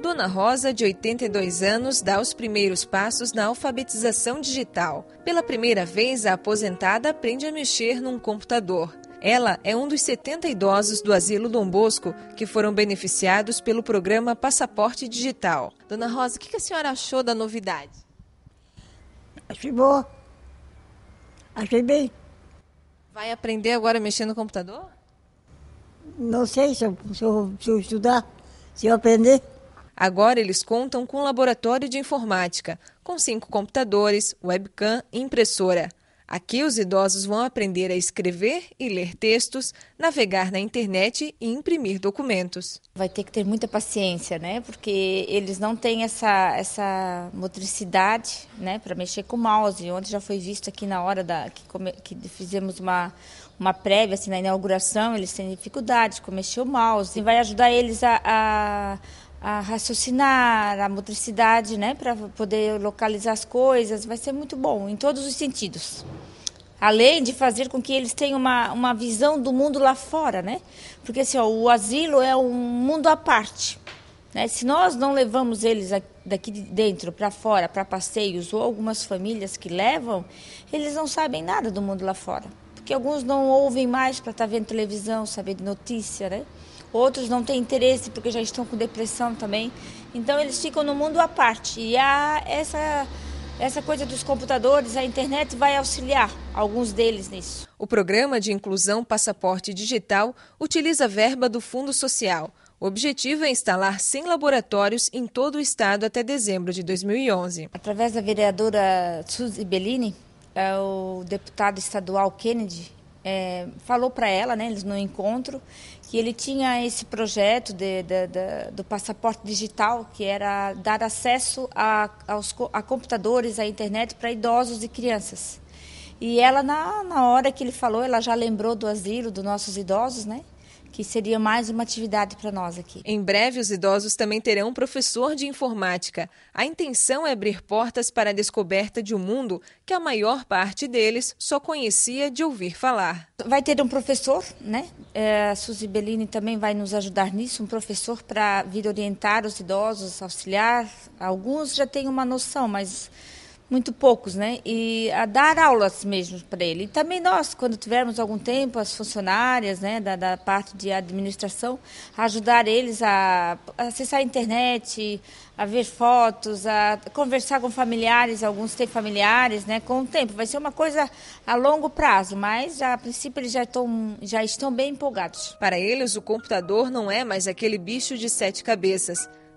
Dona Rosa, de 82 anos, dá os primeiros passos na alfabetização digital. Pela primeira vez, a aposentada aprende a mexer num computador. Ela é um dos 70 idosos do Asilo Dom Bosco que foram beneficiados pelo programa Passaporte Digital. Dona Rosa, o que a senhora achou da novidade? Achei boa. Achei bem. Vai aprender agora a mexer no computador? Não sei se eu, se eu, se eu estudar, se eu aprender. Agora eles contam com um laboratório de informática, com cinco computadores, webcam e impressora. Aqui os idosos vão aprender a escrever e ler textos, navegar na internet e imprimir documentos. Vai ter que ter muita paciência, né? Porque eles não têm essa, essa motricidade, né, para mexer com o mouse. Ontem já foi visto aqui na hora da que, come, que fizemos uma uma prévia assim na inauguração, eles têm dificuldades com mexer o mouse. E vai ajudar eles a, a a raciocinar, a motricidade, né, para poder localizar as coisas, vai ser muito bom em todos os sentidos. Além de fazer com que eles tenham uma, uma visão do mundo lá fora, né? Porque assim, ó, o asilo é um mundo à parte. Né? Se nós não levamos eles daqui de dentro para fora, para passeios, ou algumas famílias que levam, eles não sabem nada do mundo lá fora. Porque alguns não ouvem mais para estar tá vendo televisão, saber de notícia, né? outros não têm interesse porque já estão com depressão também. Então eles ficam no mundo à parte. E a, essa, essa coisa dos computadores, a internet vai auxiliar alguns deles nisso. O programa de inclusão Passaporte Digital utiliza verba do Fundo Social. O objetivo é instalar 100 laboratórios em todo o estado até dezembro de 2011. Através da vereadora Suzy Bellini, é o deputado estadual Kennedy é, falou para ela, né, eles no encontro, que ele tinha esse projeto de, de, de, do passaporte digital, que era dar acesso a, aos, a computadores, à internet para idosos e crianças. E ela, na, na hora que ele falou, ela já lembrou do asilo, dos nossos idosos, né? que seria mais uma atividade para nós aqui. Em breve, os idosos também terão um professor de informática. A intenção é abrir portas para a descoberta de um mundo que a maior parte deles só conhecia de ouvir falar. Vai ter um professor, né? É, a Suzy Bellini também vai nos ajudar nisso, um professor para vir orientar os idosos, auxiliar. Alguns já têm uma noção, mas muito poucos, né? E a dar aulas mesmo para ele. E também nós, quando tivermos algum tempo, as funcionárias, né, da, da parte de administração, ajudar eles a acessar a internet, a ver fotos, a conversar com familiares, alguns têm familiares, né? Com o tempo, vai ser uma coisa a longo prazo, mas a princípio eles já estão, já estão bem empolgados. Para eles, o computador não é mais aquele bicho de sete cabeças.